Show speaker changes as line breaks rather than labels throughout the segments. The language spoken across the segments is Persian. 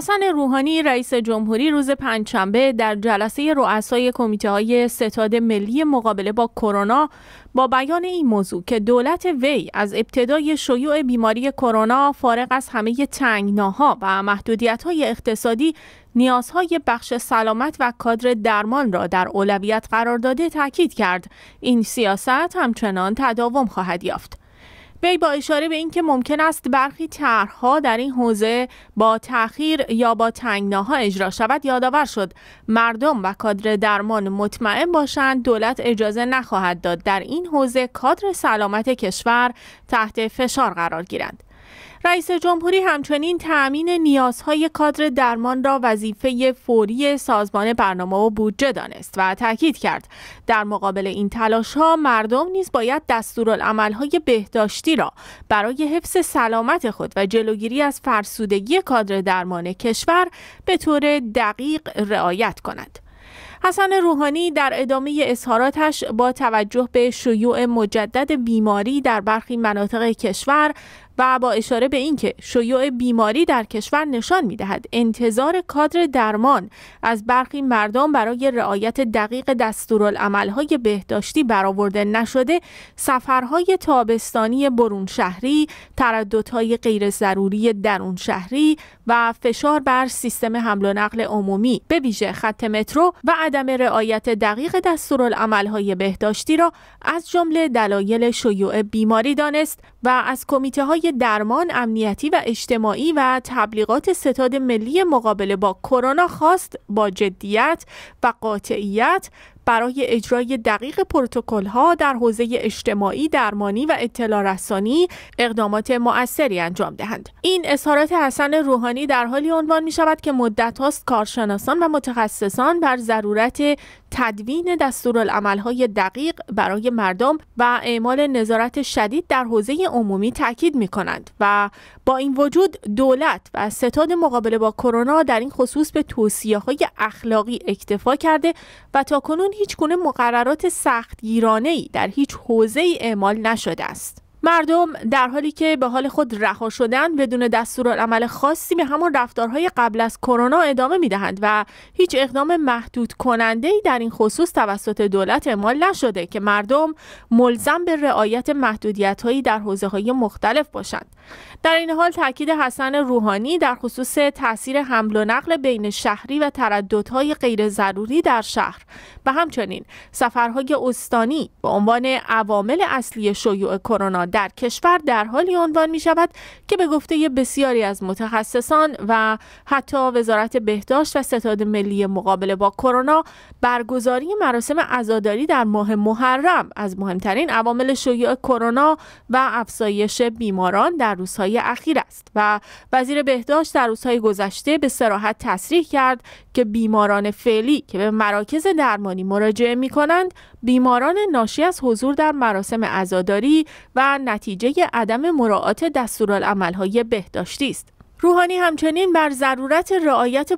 حسن روحانی رئیس جمهوری روز پنجشنبه در جلسه رؤسای کمیته های ستاد ملی مقابله با کرونا با بیان این موضوع که دولت وی از ابتدای شیوع بیماری کرونا فارغ از همه تنگناها و محدودیت های اقتصادی نیازهای بخش سلامت و کادر درمان را در اولویت قرار داده تاکید کرد این سیاست همچنان تداوم خواهد یافت وی با اشاره به اینکه ممکن است برخی طرحها در این حوزه با تأخیر یا با تنگناها اجرا شود یادآور شد مردم و کادر درمان مطمئن باشند دولت اجازه نخواهد داد در این حوزه کادر سلامت کشور تحت فشار قرار گیرند رئیس جمهوری همچنین تأمین نیازهای کادر درمان را وظیفه فوری سازمان برنامه و بودجه دانست و تاکید کرد در مقابل این تلاش ها مردم نیز باید دستورالعملهای های بهداشتی را برای حفظ سلامت خود و جلوگیری از فرسودگی کادر درمان کشور به طور دقیق رعایت کند. حسن روحانی در ادامه اظهاراتش با توجه به شیوع مجدد بیماری در برخی مناطق کشور و با اشاره به اینکه شیوع بیماری در کشور نشان میدهد انتظار کادر درمان از برخی مردم برای رعایت دقیق دستورالعملهای بهداشتی برآورده نشده سفرهای تابستانی برون شهری ترددهای غیر ضروری درون شهری و فشار بر سیستم حمل و نقل عمومی به ویژه خط مترو و عدم رعایت دقیق دستورالعملهای بهداشتی را از جمله دلایل شیوع بیماری دانست و از کمیته های درمان امنیتی و اجتماعی و تبلیغات ستاد ملی مقابله با کرونا خواست با جدیت و قاطعیت برای اجرای دقیق پروتکل ها در حوزه اجتماعی، درمانی و اطلاع رسانی اقدامات مؤثری انجام دهند. این اظهارات حسن روحانی در حالی عنوان می شود که مدت هاست کارشناسان و متخصصان بر ضرورت تدوین های دقیق برای مردم و اعمال نظارت شدید در حوزه عمومی تاکید می کنند و با این وجود دولت و ستاد مقابله با کرونا در این خصوص به توصیه های اخلاقی اکتفا کرده و تا کنون هیچ گونه مقررات سختگیرانه ای در هیچ حوزه ای اعمال نشده است. مردم در حالی که به حال خود رها شدن بدون دستورالعمل خاصی به همان رفتارهای قبل از کرونا ادامه می دهند و هیچ اقدام محدود کننده در این خصوص توسط دولت اعمال نشده که مردم ملزم به رعایت محدودیت هایی در حوزه های مختلف باشند در این حال تاکید حسن روحانی در خصوص تاثیر حمل و نقل بین شهری و ترددهای غیر ضروری در شهر و همچنین سفرهای استانی به عنوان عوامل اصلی شیوع کرونا در کشور در حالی عنوان می شود که به گفته بسیاری از متخصصان و حتی وزارت بهداشت و ستاد ملی مقابله با کرونا برگزاری مراسم عزاداری در ماه محرم از مهمترین عوامل شیوع کرونا و افزایش بیماران در روزهای اخیر است و وزیر بهداشت در روزهای گذشته به سراحت تصریح کرد که بیماران فعلی که به مراکز درمانی مراجعه می کنند بیماران ناشی از حضور در مراسم عزاداری و نتیجه عدم مراعات دستورالعملهای بهداشتی است. روحانی همچنین بر ضرورت رعایت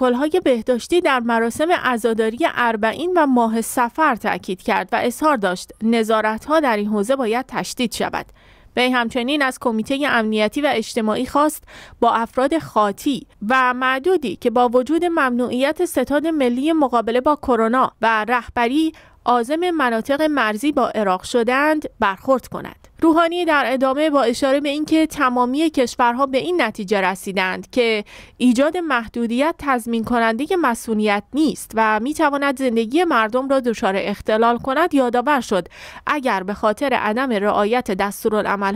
های بهداشتی در مراسم عزاداری اربعین و ماه سفر تاکید کرد و اظهار داشت نظارت‌ها در این حوزه باید تشدید شود. وی همچنین از کمیته امنیتی و اجتماعی خواست با افراد خاطی و معدودی که با وجود ممنوعیت ستاد ملی مقابله با کرونا و رهبری آزم مناطق مرزی با عراق شدند برخورد کند. روحانی در ادامه با اشاره به اینکه تمامی کشورها به این نتیجه رسیدند که ایجاد محدودیت تضمین کننده مسئولیت نیست و می تواند زندگی مردم را دچار اختلال کند یادآور شد اگر به خاطر عدم رعایت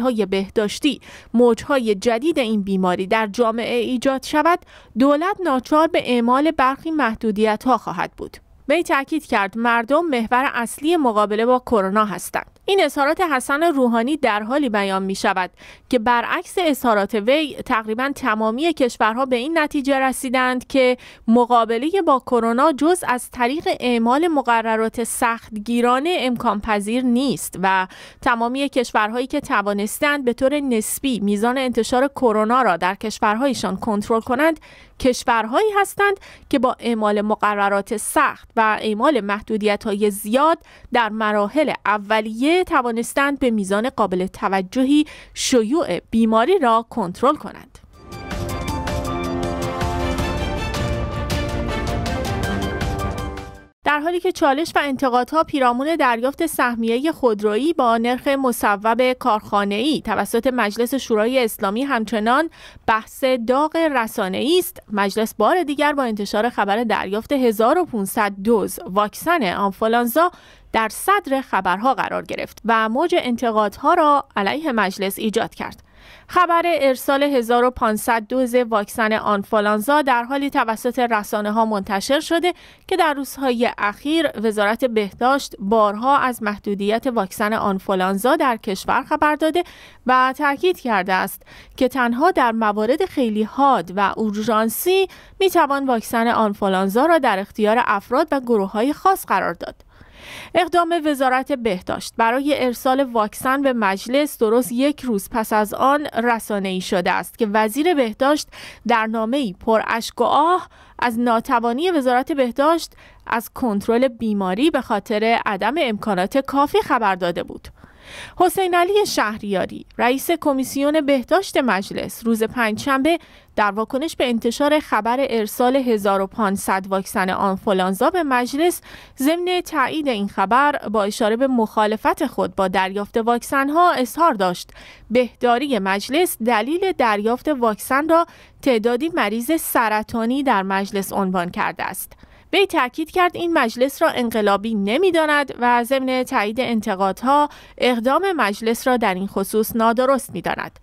های بهداشتی موجهای جدید این بیماری در جامعه ایجاد شود دولت ناچار به اعمال برخی محدودیت ها خواهد بود وی تاکید کرد مردم محور اصلی مقابله با کرونا هستند این اظهارات حسن روحانی در حالی بیان می شود که برعکس اظهارات وی تقریبا تمامی کشورها به این نتیجه رسیدند که مقابله با کرونا جز از طریق اعمال مقررات سختگیرانه امکان پذیر نیست و تمامی کشورهایی که توانستند به طور نسبی میزان انتشار کرونا را در کشورهایشان کنترل کنند کشورهایی هستند که با اعمال مقررات سخت و اعمال محدودیت های زیاد در مراحل اولیه توانستند به میزان قابل توجهی شیوع بیماری را کنترل کنند. در حالی که چالش و انتقادها پیرامون دریافت سهمیه خودرویی با نرخ مصوب کارخانه‌ای توسط مجلس شورای اسلامی همچنان بحث داغ رسانه‌ای است مجلس بار دیگر با انتشار خبر دریافت 1500 دوز واکسن آنفولانزا در صدر خبرها قرار گرفت و موج انتقادها را علیه مجلس ایجاد کرد. خبر ارسال 1500 دوز واکسن آنفولانزا در حالی توسط رسانه ها منتشر شده که در روزهای اخیر وزارت بهداشت بارها از محدودیت واکسن آنفولانزا در کشور خبر داده و تاکید کرده است که تنها در موارد خیلی حاد و اورژانسی میتوان واکسن آنفولانزا را در اختیار افراد و گروه های خاص قرار داد. اقدام وزارت بهداشت برای ارسال واکسن به مجلس درست یک روز پس از آن رسانه ای شده است که وزیر بهداشت در نامه ای پر اشک و آه از ناتوانی وزارت بهداشت از کنترل بیماری به خاطر عدم امکانات کافی خبر داده بود. حسین علی شهریاری رئیس کمیسیون بهداشت مجلس روز پنجشنبه در واکنش به انتشار خبر ارسال 1500 واکسن آنفولانزا به مجلس ضمن تایید این خبر با اشاره به مخالفت خود با دریافت واکسن ها اظهار داشت بهداری مجلس دلیل دریافت واکسن را تعدادی مریض سرطانی در مجلس عنوان کرده است وی تاکید کرد این مجلس را انقلابی نمیداند و ضمن تایید انتقادها اقدام مجلس را در این خصوص نادرست میداند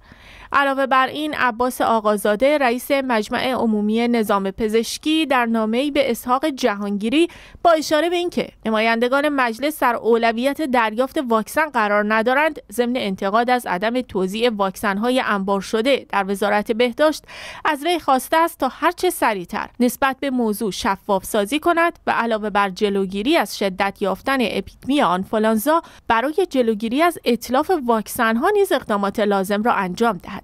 علاوه بر این عباس آقازاده رئیس مجمع عمومی نظام پزشکی در نامه‌ای به اسحاق جهانگیری با اشاره به اینکه نمایندگان مجلس سر اولویت دریافت واکسن قرار ندارند ضمن انتقاد از عدم توزیع واکسن‌های انبار شده در وزارت بهداشت از وی خواسته است تا هرچه سریعتر نسبت به موضوع شفاف سازی کند و علاوه بر جلوگیری از شدت یافتن اپیدمی آنفولانزا برای جلوگیری از اطلاف ها نیز اقدامات لازم را انجام دهد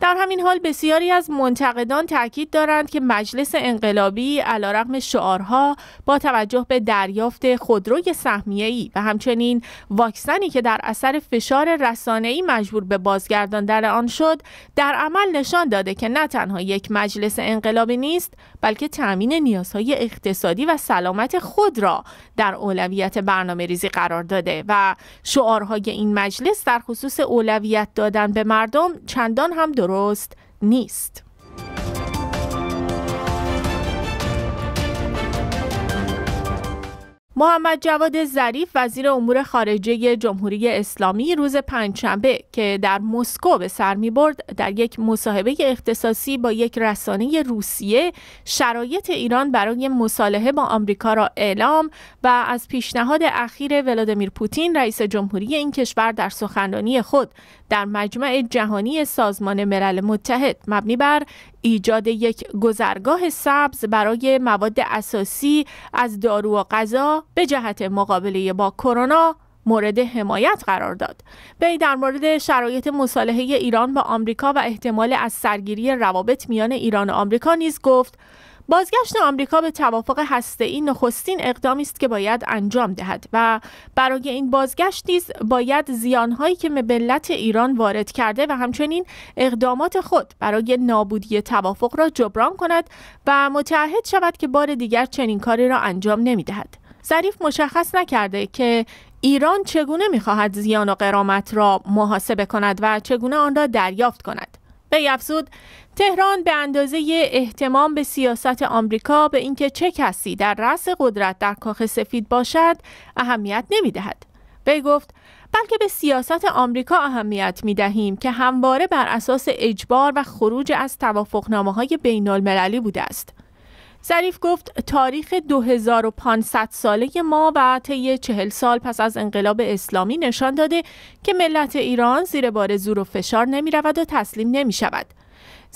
در همین حال بسیاری از منتقدان تاکید دارند که مجلس انقلابی علیرغم شعارها با توجه به دریافت خودروی سهمیه‌ای و همچنین واکسنی که در اثر فشار رسانه‌ای مجبور به بازگرداندن آن شد در عمل نشان داده که نه تنها یک مجلس انقلابی نیست بلکه تأمین نیازهای اقتصادی و سلامت خود را در اولویت برنامه ریزی قرار داده و شعارهای این مجلس در خصوص اولویت دادن به مردم چندان هم روست نیست محمد جواد ظریف وزیر امور خارجه جمهوری اسلامی روز پنجشنبه که در مسکو به سر می برد در یک مصاحبه اختصاصی با یک رسانه روسیه شرایط ایران برای مصالحه با آمریکا را اعلام و از پیشنهاد اخیر ولادیمیر پوتین رئیس جمهوری این کشور در سخنرانی خود در مجمع جهانی سازمان ملل متحد مبنی بر ایجاد یک گذرگاه سبز برای مواد اساسی از دارو و غذا به جهت مقابله با کرونا مورد حمایت قرار داد. وی در مورد شرایط مصالحه ایران با آمریکا و احتمال از سرگیری روابط میان ایران و آمریکا نیز گفت بازگشت آمریکا به توافق این نخستین اقدامی است که باید انجام دهد و برای این بازگشت نیز باید زیانهایی که به ملت ایران وارد کرده و همچنین اقدامات خود برای نابودی توافق را جبران کند و متعهد شود که بار دیگر چنین کاری را انجام نمیدهد. ظریف مشخص نکرده که ایران چگونه میخواهد زیان و قرامت را محاسبه کند و چگونه آن را دریافت کند. به افزود تهران به اندازه احتمام به سیاست آمریکا به اینکه چه کسی در رأس قدرت در کاخ سفید باشد اهمیت نمیدهد. وی گفت بلکه به سیاست آمریکا اهمیت می دهیم که همواره بر اساس اجبار و خروج از توافقنامه های بین المللی بوده است. ظریف گفت تاریخ 2500 ساله ما و طی چهل سال پس از انقلاب اسلامی نشان داده که ملت ایران زیر بار زور و فشار نمی رود و تسلیم نمی شود.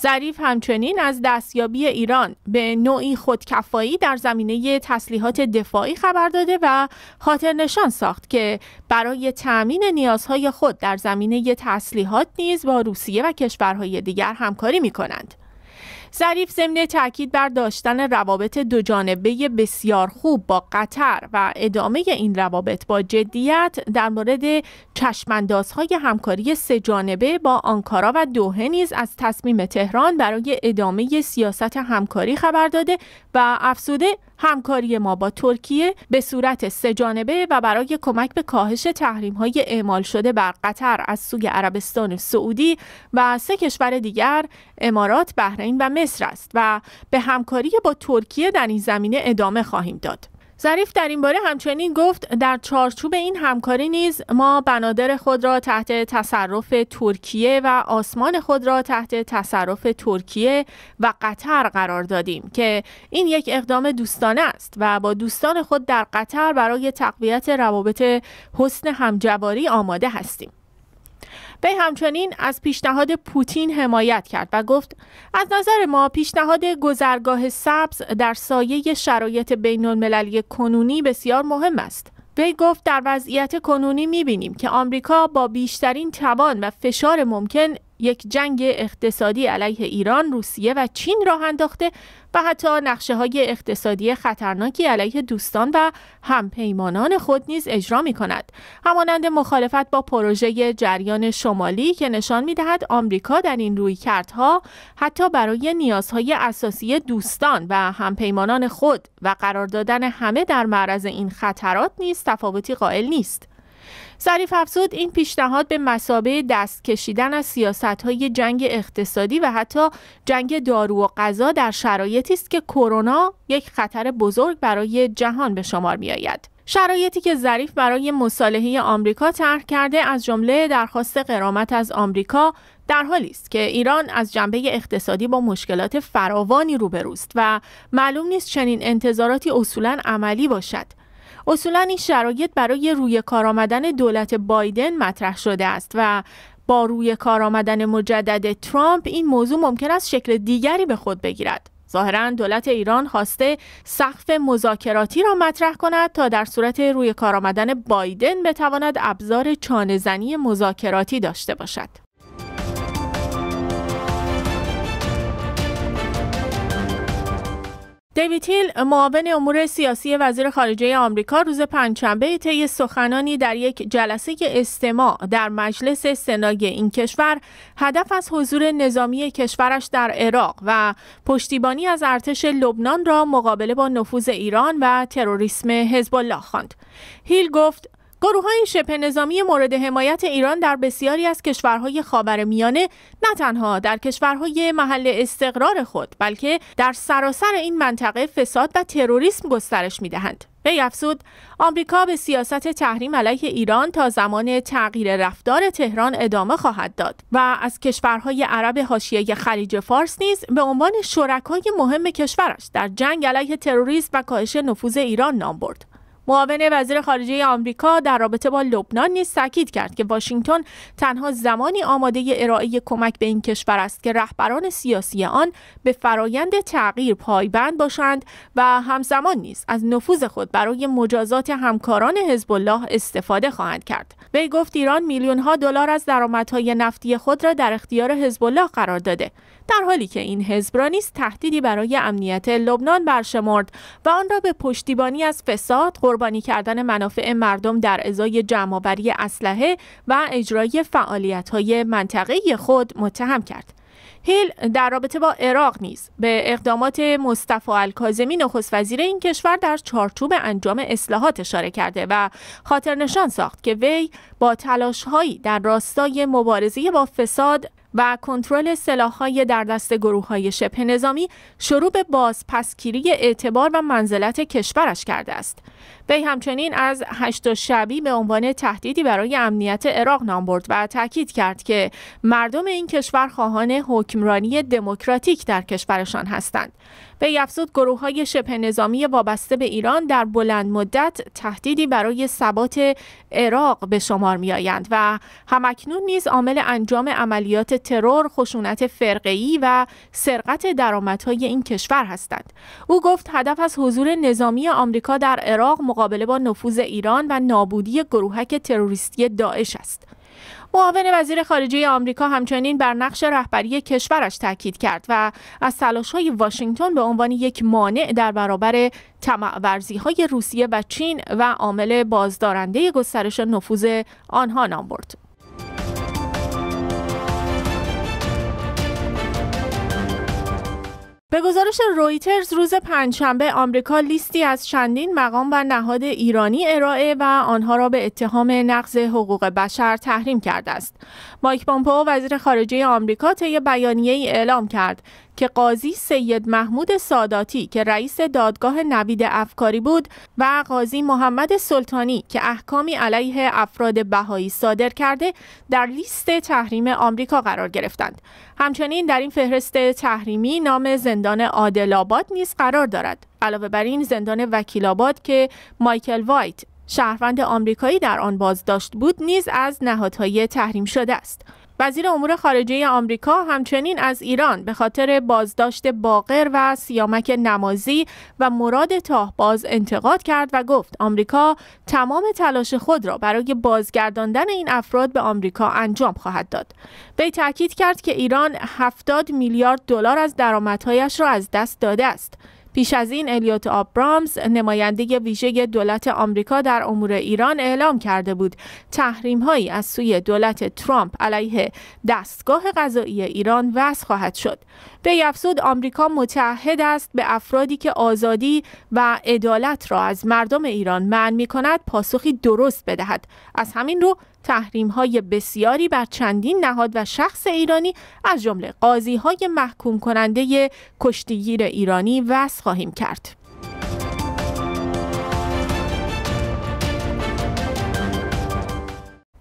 ظریف همچنین از دستیابی ایران به نوعی خودکفایی در زمینه تسلیحات دفاعی خبر داده و خاطر نشان ساخت که برای تأمین نیازهای خود در زمینه تسلیحات نیز با روسیه و کشورهای دیگر همکاری می کنند. ظریف ضمن تاکید بر داشتن روابط دو جانبه بسیار خوب با قطر و ادامه این روابط با جدیت در مورد چشماندازهای همکاری سه جانبه با آنکارا و دوحه نیز از تصمیم تهران برای ادامه سیاست همکاری خبر داده و افسوده همکاری ما با ترکیه به صورت جانبه و برای کمک به کاهش تحریم های اعمال شده بر قطر از سوی عربستان سعودی و سه کشور دیگر امارات، بحرین و مصر است و به همکاری با ترکیه در این زمینه ادامه خواهیم داد. ظریف در این باره همچنین گفت در چارچوب این همکاری نیز ما بنادر خود را تحت تصرف ترکیه و آسمان خود را تحت تصرف ترکیه و قطر قرار دادیم که این یک اقدام دوستانه است و با دوستان خود در قطر برای تقویت روابط حسن همجواری آماده هستیم وی همچنین از پیشنهاد پوتین حمایت کرد و گفت از نظر ما پیشنهاد گذرگاه سبز در سایه شرایط بین المللی کنونی بسیار مهم است. وی گفت در وضعیت کنونی میبینیم که آمریکا با بیشترین توان و فشار ممکن یک جنگ اقتصادی علیه ایران، روسیه و چین راه انداخته و حتی نقشه های اقتصادی خطرناکی علیه دوستان و همپیمانان خود نیز اجرا می کند. همانند مخالفت با پروژه جریان شمالی که نشان می دهد آمریکا در این روی کردها حتی برای نیازهای اساسی دوستان و همپیمانان خود و قرار دادن همه در معرض این خطرات نیز تفاوتی قائل نیست. ظریف افزود این پیشنهاد به مسابه دست کشیدن از سیاست های جنگ اقتصادی و حتی جنگ دارو و غذا در شرایطی است که کرونا یک خطر بزرگ برای جهان به شمار می آید. شرایطی که ظریف برای مصالحه آمریکا طرح کرده از جمله درخواست قرامت از آمریکا در حالی است که ایران از جنبه اقتصادی با مشکلات فراوانی روبروست و معلوم نیست چنین انتظاراتی اصولا عملی باشد اصولا این شرایط برای روی کار آمدن دولت بایدن مطرح شده است و با روی کار آمدن مجدد ترامپ این موضوع ممکن است شکل دیگری به خود بگیرد ظاهرا دولت ایران خواسته سقف مذاکراتی را مطرح کند تا در صورت روی کار آمدن بایدن بتواند ابزار چانهزنی مذاکراتی داشته باشد دیوید هیل معاون امور سیاسی وزیر خارجه آمریکا روز پنجشنبه طی سخنانی در یک جلسه استماع در مجلس سنای این کشور هدف از حضور نظامی کشورش در عراق و پشتیبانی از ارتش لبنان را مقابله با نفوذ ایران و تروریسم حزب الله خواند. هیل گفت گروه های شبه نظامی مورد حمایت ایران در بسیاری از کشورهای خاور میانه نه تنها در کشورهای محل استقرار خود بلکه در سراسر این منطقه فساد و تروریسم گسترش می دهند. وی افزود آمریکا به سیاست تحریم علیه ایران تا زمان تغییر رفتار تهران ادامه خواهد داد و از کشورهای عرب حاشیه خلیج فارس نیز به عنوان شرکای مهم کشورش در جنگ علیه تروریسم و کاهش نفوذ ایران نام برد معاون وزیر خارجه آمریکا در رابطه با لبنان نیز تاکید کرد که واشنگتن تنها زمانی آماده ارائه کمک به این کشور است که رهبران سیاسی آن به فرایند تغییر پایبند باشند و همزمان نیز از نفوذ خود برای مجازات همکاران حزب الله استفاده خواهند کرد وی گفت ایران میلیون ها دلار از درآمدهای نفتی خود را در اختیار حزب الله قرار داده در حالی که این حزب را نیز تهدیدی برای امنیت لبنان برشمرد و آن را به پشتیبانی از فساد قربانی کردن منافع مردم در ازای جمعآوری اسلحه و اجرای فعالیت‌های منطقه خود متهم کرد هیل در رابطه با عراق نیز به اقدامات مصطفی الکاظمی نخست وزیر این کشور در چارچوب انجام اصلاحات اشاره کرده و خاطرنشان ساخت که وی با تلاشهایی در راستای مبارزه با فساد و کنترل سلاحهای در دست گروه های شبه نظامی شروع به بازپسگیری اعتبار و منزلت کشورش کرده است. وی همچنین از هشت شبی به عنوان تهدیدی برای امنیت عراق نام برد و تاکید کرد که مردم این کشور خواهان حکمرانی دموکراتیک در کشورشان هستند. به افزود گروه های شبه نظامی وابسته به ایران در بلند مدت تهدیدی برای ثبات عراق به شمار می آیند و همکنون نیز عامل انجام عملیات ترور، خشونت فرقه‌ای و سرقت درآمدهای این کشور هستند. او گفت هدف از حضور نظامی آمریکا در عراق مقابله با نفوذ ایران و نابودی گروهک تروریستی داعش است. معاون وزیر خارجه آمریکا همچنین بر نقش رهبری کشورش تاکید کرد و از های واشنگتن به عنوان یک مانع در برابر های روسیه و چین و عامل بازدارنده گسترش نفوذ آنها نام برد. به گزارش رویترز روز پنجشنبه آمریکا لیستی از چندین مقام و نهاد ایرانی ارائه و آنها را به اتهام نقض حقوق بشر تحریم کرده است. مایک پامپو وزیر خارجه آمریکا طی ای اعلام کرد که قاضی سید محمود ساداتی که رئیس دادگاه نوید افکاری بود و قاضی محمد سلطانی که احکامی علیه افراد بهایی صادر کرده در لیست تحریم آمریکا قرار گرفتند. همچنین در این فهرست تحریمی نام زندان عادل نیز قرار دارد. علاوه بر این زندان وکیل که مایکل وایت شهروند آمریکایی در آن بازداشت بود نیز از نهادهای تحریم شده است. وزیر امور خارجه آمریکا همچنین از ایران به خاطر بازداشت باقر و سیامک نمازی و مراد تاه باز انتقاد کرد و گفت آمریکا تمام تلاش خود را برای بازگرداندن این افراد به آمریکا انجام خواهد داد. وی تاکید کرد که ایران 70 میلیارد دلار از درآمدهایش را از دست داده است. پیش از این الیوت آبرامز نماینده ویژه دولت آمریکا در امور ایران اعلام کرده بود تحریم هایی از سوی دولت ترامپ علیه دستگاه قضایی ایران وضع خواهد شد. به افزود آمریکا متحد است به افرادی که آزادی و عدالت را از مردم ایران منع می کند پاسخی درست بدهد. از همین رو تحریم های بسیاری بر چندین نهاد و شخص ایرانی از جمله قاضی های محکوم کننده کشتیگیر ایرانی وضع خواهیم کرد.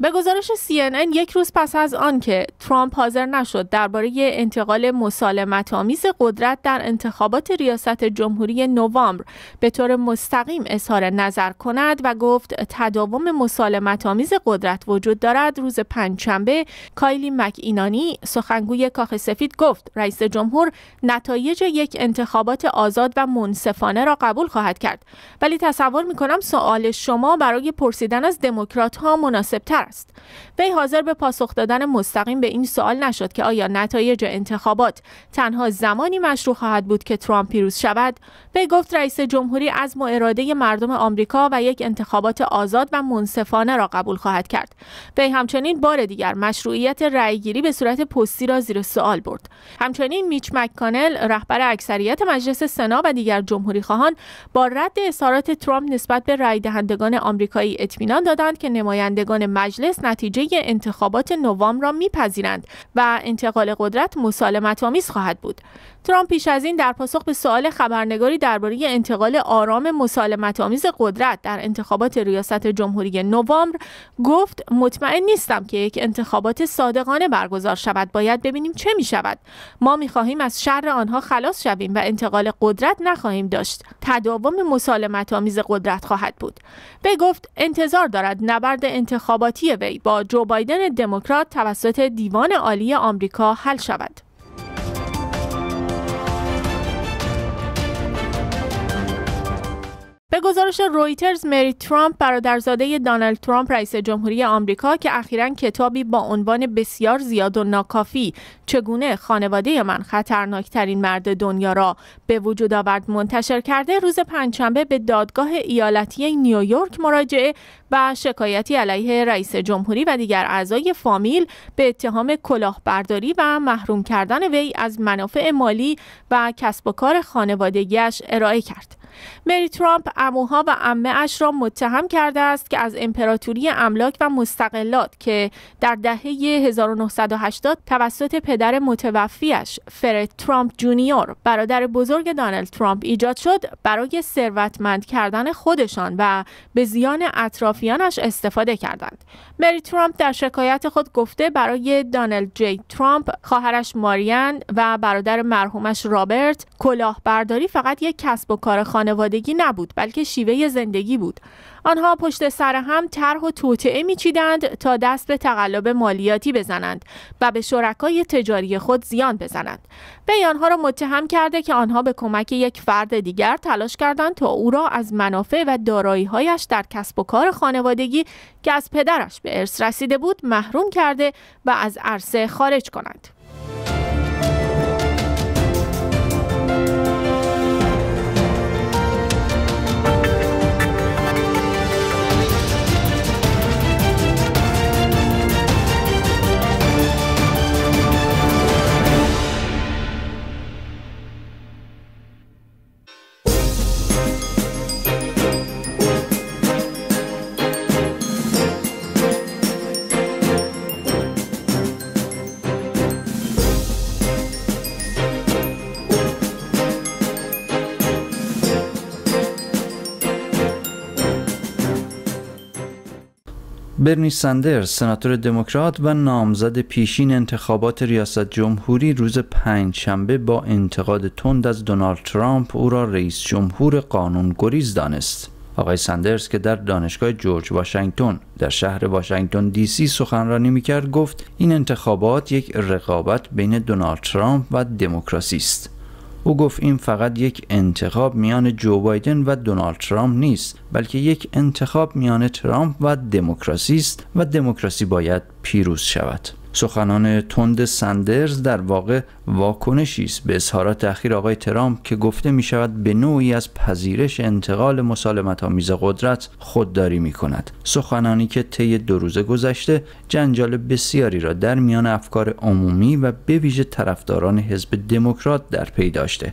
به گزارش CNN یک روز پس از آن که ترامپ حاضر نشد درباره انتقال مسالمت آمیز قدرت در انتخابات ریاست جمهوری نوامبر به طور مستقیم اظهار نظر کند و گفت تداوم مسالمت آمیز قدرت وجود دارد روز پنجشنبه کایلی مک اینانی سخنگوی کاخ سفید گفت رئیس جمهور نتایج یک انتخابات آزاد و منصفانه را قبول خواهد کرد ولی تصور می کنم سوال شما برای پرسیدن از دموکرات ها مناسب تر است وی حاضر به پاسخ دادن مستقیم به این سوال نشد که آیا نتایج انتخابات تنها زمانی مشروع خواهد بود که ترامپ پیروز شود وی گفت رئیس جمهوری از و اراده مردم آمریکا و یک انتخابات آزاد و منصفانه را قبول خواهد کرد وی همچنین بار دیگر مشروعیت رأیگیری به صورت پستی را زیر سوال برد همچنین میچ مککانل رهبر اکثریت مجلس سنا و دیگر جمهوری خواهان با رد اظهارات ترامپ نسبت به رای دهندگان آمریکایی اطمینان دادند که نمایندگان مجلس نتیجه انتخابات نوامبر را میپذیرند و انتقال قدرت مسالمت خواهد بود ترامپ پیش از این در پاسخ به سوال خبرنگاری درباره انتقال آرام مسالمت آمیز قدرت در انتخابات ریاست جمهوری نوامبر گفت مطمئن نیستم که یک انتخابات صادقانه برگزار شود باید ببینیم چه می شود ما می خواهیم از شر آنها خلاص شویم و انتقال قدرت نخواهیم داشت تداوم مسالمت آمیز قدرت خواهد بود به گفت انتظار دارد نبرد انتخاباتی وی با جو بایدن دموکرات توسط دیوان عالی آمریکا حل شود به گزارش رویترز مری ترامپ برادرزاده دانالد ترامپ رئیس جمهوری آمریکا که اخیرا کتابی با عنوان بسیار زیاد و ناکافی چگونه خانواده من خطرناکترین مرد دنیا را به وجود آورد منتشر کرده روز پنجشنبه به دادگاه ایالتی نیویورک مراجعه و شکایتی علیه رئیس جمهوری و دیگر اعضای فامیل به اتهام کلاهبرداری و محروم کردن وی از منافع مالی و کسب و کار خانوادگیش ارائه کرد. مری ترامپ اموها و امه اش را متهم کرده است که از امپراتوری املاک و مستقلات که در دهه 1980 توسط پدر متوفیش فرد ترامپ جونیور برادر بزرگ دانلد ترامپ ایجاد شد برای ثروتمند کردن خودشان و به زیان اطرافیانش استفاده کردند مری ترامپ در شکایت خود گفته برای دانلد جی ترامپ خواهرش ماریان و برادر مرحومش رابرت کلاهبرداری فقط یک کسب و کار خانه خانوادگی نبود بلکه شیوه زندگی بود آنها پشت سر هم طرح و توطعه میچیدند تا دست به تقلب مالیاتی بزنند و به شرکای تجاری خود زیان بزنند وی آنها را متهم کرده که آنها به کمک یک فرد دیگر تلاش کردند تا او را از منافع و داراییهایش در کسب و کار خانوادگی که از پدرش به ارث رسیده بود محروم کرده و از عرصه خارج کنند
برنی سندرز سناتور دموکرات و نامزد پیشین انتخابات ریاست جمهوری روز پنج شنبه با انتقاد تند از دونالد ترامپ او را رئیس جمهور قانون گریز دانست. آقای سندرز که در دانشگاه جورج واشنگتن در شهر واشنگتن دی سی سخنرانی میکرد گفت این انتخابات یک رقابت بین دونالد ترامپ و دموکراسی است او گفت این فقط یک انتخاب میان جو بایدن و دونالد ترامپ نیست بلکه یک انتخاب میان ترامپ و دموکراسی است و دموکراسی باید پیروز شود سخنان تند سندرز در واقع واکنشی است به اظهارات اخیر آقای ترامپ که گفته می شود به نوعی از پذیرش انتقال مسالمت آمیز قدرت خودداری می کند سخنانی که طی دو روز گذشته جنجال بسیاری را در میان افکار عمومی و به ویژه طرفداران حزب دموکرات در پی داشته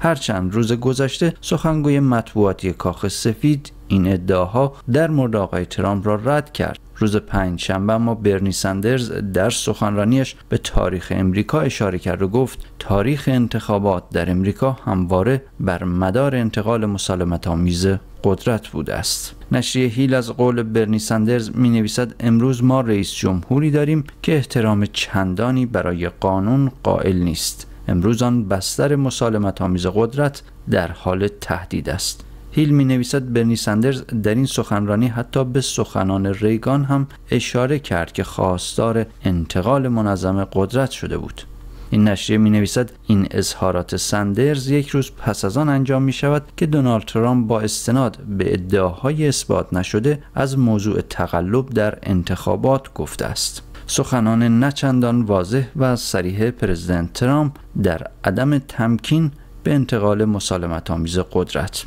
هرچند روز گذشته سخنگوی مطبوعاتی کاخ سفید این ادعاها در مورد آقای ترامپ را رد کرد روز پنج شنبه اما برنی سندرز در سخنرانیش به تاریخ امریکا اشاره کرد و گفت تاریخ انتخابات در امریکا همواره بر مدار انتقال مسالمت آمیز قدرت بوده است نشریه هیل از قول برنی سندرز می نویسد امروز ما رئیس جمهوری داریم که احترام چندانی برای قانون قائل نیست امروز آن بستر مسالمت آمیز قدرت در حال تهدید است هیل می نویسد برنی سندرز در این سخنرانی حتی به سخنان ریگان هم اشاره کرد که خواستار انتقال منظم قدرت شده بود این نشریه می نویسد این اظهارات سندرز یک روز پس از آن انجام می شود که دونالد ترامپ با استناد به ادعاهای اثبات نشده از موضوع تقلب در انتخابات گفته است. سخنان نچندان واضح و صریح پرزیدنت ترامپ در عدم تمکین به انتقال مسالمت آمیز قدرت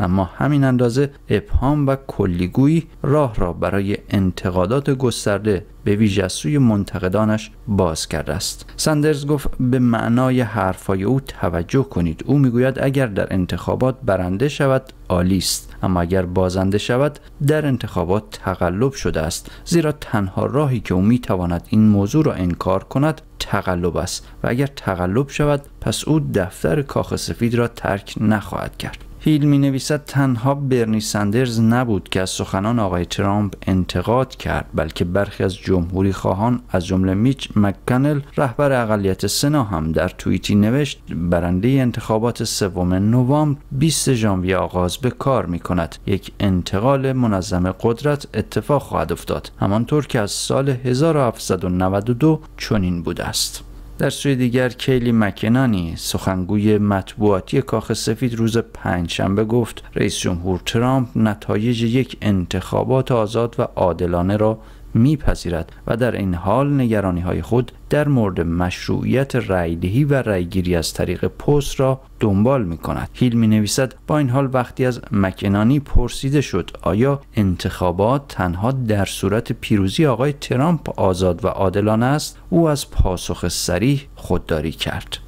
اما همین اندازه ابهام و کلیگویی راه را برای انتقادات گسترده به ویژه سوی منتقدانش باز کرده است سندرز گفت به معنای حرفای او توجه کنید او میگوید اگر در انتخابات برنده شود عالی است اما اگر بازنده شود در انتخابات تقلب شده است زیرا تنها راهی که او میتواند این موضوع را انکار کند تقلب است و اگر تقلب شود پس او دفتر کاخ سفید را ترک نخواهد کرد هیل می نویسد تنها برنی سندرز نبود که از سخنان آقای ترامپ انتقاد کرد بلکه برخی از جمهوری خواهان از جمله میچ مککنل، رهبر اقلیت سنا هم در توییتی نوشت برنده انتخابات سوم نوامبر 20 ژانویه آغاز به کار می کند یک انتقال منظم قدرت اتفاق خواهد افتاد همانطور که از سال 1792 چنین بوده است در سوی دیگر کیلی مکنانی سخنگوی مطبوعاتی کاخ سفید روز پنجشنبه گفت رئیس جمهور ترامپ نتایج یک انتخابات آزاد و عادلانه را میپذیرد و در این حال نگرانی های خود در مورد مشروعیت رایدهی و رایگیری از طریق پست را دنبال می کند. هیل می نویسد با این حال وقتی از مکنانی پرسیده شد آیا انتخابات تنها در صورت پیروزی آقای ترامپ آزاد و عادلانه است او از پاسخ سریح خودداری کرد.